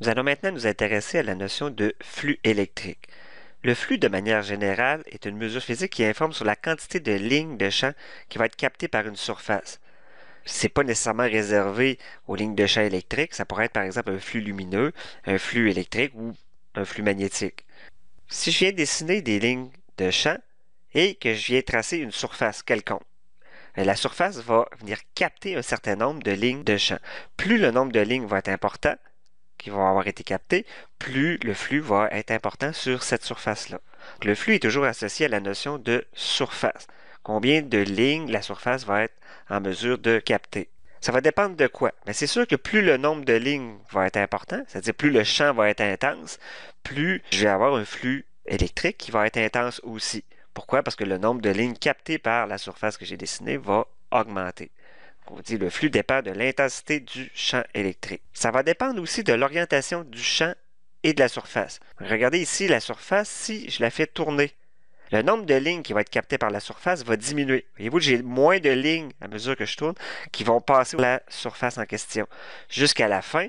Nous allons maintenant nous intéresser à la notion de flux électrique. Le flux, de manière générale, est une mesure physique qui informe sur la quantité de lignes de champ qui va être captée par une surface. Ce n'est pas nécessairement réservé aux lignes de champ électriques, ça pourrait être par exemple un flux lumineux, un flux électrique ou un flux magnétique. Si je viens dessiner des lignes de champ et que je viens tracer une surface quelconque, ben, la surface va venir capter un certain nombre de lignes de champ. Plus le nombre de lignes va être important, qui vont avoir été captés, plus le flux va être important sur cette surface-là. Le flux est toujours associé à la notion de surface. Combien de lignes la surface va être en mesure de capter? Ça va dépendre de quoi. Mais c'est sûr que plus le nombre de lignes va être important, c'est-à-dire plus le champ va être intense, plus je vais avoir un flux électrique qui va être intense aussi. Pourquoi? Parce que le nombre de lignes captées par la surface que j'ai dessinée va augmenter on dit le flux dépend de l'intensité du champ électrique. Ça va dépendre aussi de l'orientation du champ et de la surface. Regardez ici la surface, si je la fais tourner, le nombre de lignes qui va être captées par la surface va diminuer. Voyez-vous, j'ai moins de lignes à mesure que je tourne qui vont passer la surface en question. Jusqu'à la fin,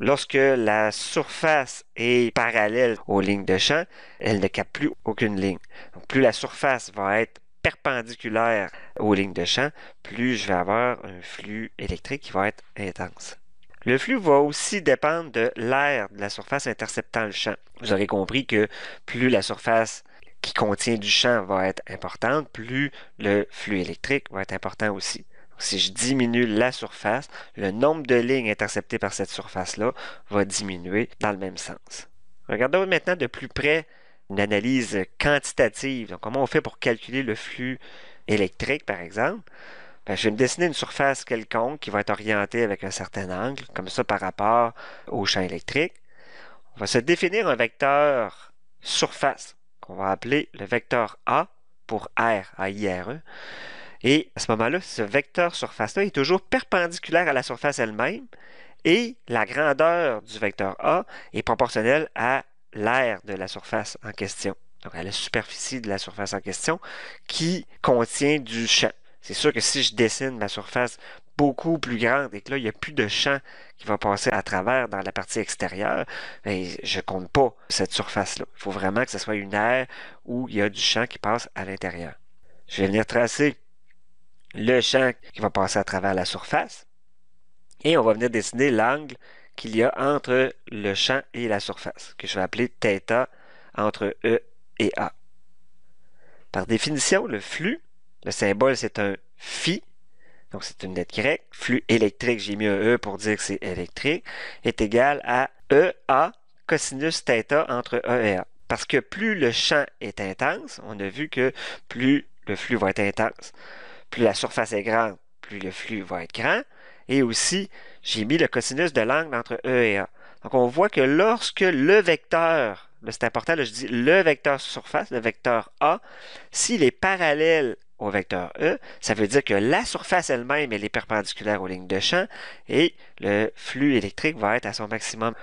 lorsque la surface est parallèle aux lignes de champ, elle ne capte plus aucune ligne. Donc, plus la surface va être perpendiculaire aux lignes de champ, plus je vais avoir un flux électrique qui va être intense. Le flux va aussi dépendre de l'air de la surface interceptant le champ. Vous aurez compris que plus la surface qui contient du champ va être importante, plus le flux électrique va être important aussi. si je diminue la surface, le nombre de lignes interceptées par cette surface-là va diminuer dans le même sens. Regardons maintenant de plus près une analyse quantitative. Donc, comment on fait pour calculer le flux électrique, par exemple? Ben, je vais me dessiner une surface quelconque qui va être orientée avec un certain angle, comme ça par rapport au champ électrique. On va se définir un vecteur surface qu'on va appeler le vecteur A pour R, A-I-R-E. Et à ce moment-là, ce vecteur surface-là est toujours perpendiculaire à la surface elle-même et la grandeur du vecteur A est proportionnelle à l'air de la surface en question, donc la superficie de la surface en question, qui contient du champ. C'est sûr que si je dessine ma surface beaucoup plus grande et que là, il n'y a plus de champ qui va passer à travers dans la partie extérieure, je ben, je compte pas cette surface-là. Il faut vraiment que ce soit une aire où il y a du champ qui passe à l'intérieur. Je vais venir tracer le champ qui va passer à travers la surface et on va venir dessiner l'angle qu'il y a entre le champ et la surface, que je vais appeler θ entre E et A. Par définition, le flux, le symbole c'est un phi, donc c'est une lettre grecque, flux électrique, j'ai mis un E pour dire que c'est électrique, est égal à EA cosinus θ entre E et A. Parce que plus le champ est intense, on a vu que plus le flux va être intense. Plus la surface est grande, plus le flux va être grand. Et aussi, j'ai mis le cosinus de l'angle entre E et A. Donc, on voit que lorsque le vecteur, ben, c'est important, je dis le vecteur surface, le vecteur A, s'il est parallèle au vecteur E, ça veut dire que la surface elle-même, elle est perpendiculaire aux lignes de champ et le flux électrique va être à son maximum.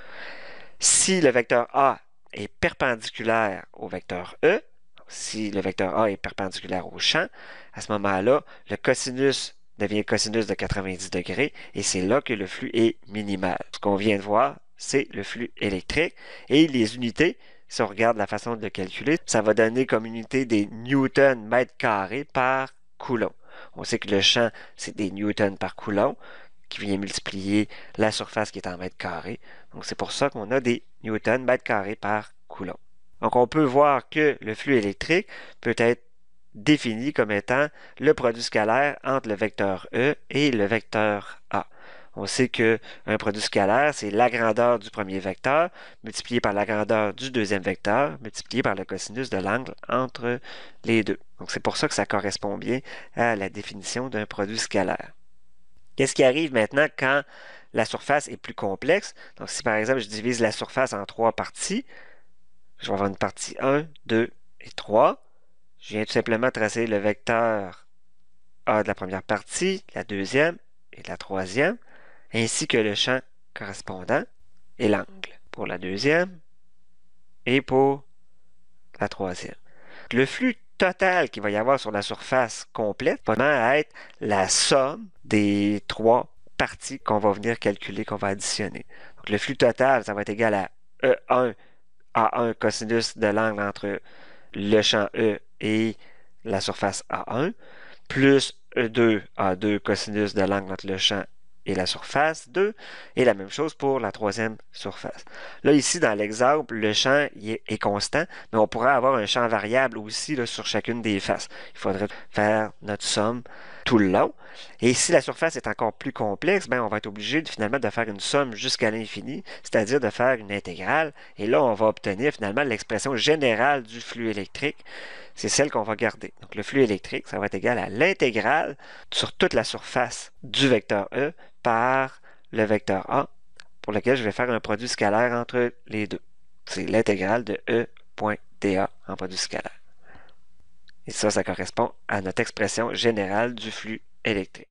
Si le vecteur A est perpendiculaire au vecteur E, si le vecteur A est perpendiculaire au champ, à ce moment-là, le cosinus devient cosinus de 90 degrés et c'est là que le flux est minimal. Ce qu'on vient de voir, c'est le flux électrique et les unités, si on regarde la façon de calculer, ça va donner comme unité des newtons mètre carré par coulomb. On sait que le champ, c'est des newtons par coulomb qui vient multiplier la surface qui est en mètre carré. Donc c'est pour ça qu'on a des newtons mètre carré par coulomb. Donc on peut voir que le flux électrique peut être défini comme étant le produit scalaire entre le vecteur E et le vecteur A. On sait qu'un produit scalaire, c'est la grandeur du premier vecteur multiplié par la grandeur du deuxième vecteur multiplié par le cosinus de l'angle entre les deux. Donc c'est pour ça que ça correspond bien à la définition d'un produit scalaire. Qu'est-ce qui arrive maintenant quand la surface est plus complexe? Donc si par exemple je divise la surface en trois parties, je vais avoir une partie 1, 2 et 3. Je viens tout simplement tracer le vecteur A de la première partie, la deuxième et la troisième, ainsi que le champ correspondant et l'angle pour la deuxième et pour la troisième. Le flux total qu'il va y avoir sur la surface complète va être la somme des trois parties qu'on va venir calculer, qu'on va additionner. Donc, le flux total, ça va être égal à E1 A1 cosinus de l'angle entre le champ E et la surface A1, plus E2 A2 cosinus de l'angle entre le champ et la surface 2, et la même chose pour la troisième surface. Là, ici, dans l'exemple, le champ est, constant, mais on pourrait avoir un champ variable aussi sur chacune des faces. Il faudrait faire notre somme tout le long. Et si la surface est encore plus complexe, ben on va être obligé de, finalement de faire une somme jusqu'à l'infini, c'est-à-dire de faire une intégrale. Et là, on va obtenir finalement l'expression générale du flux électrique. C'est celle qu'on va garder. Donc le flux électrique, ça va être égal à l'intégrale sur toute la surface du vecteur E par le vecteur A, pour lequel je vais faire un produit scalaire entre les deux. C'est l'intégrale de E.dA en produit scalaire. Et ça, ça correspond à notre expression générale du flux électrique.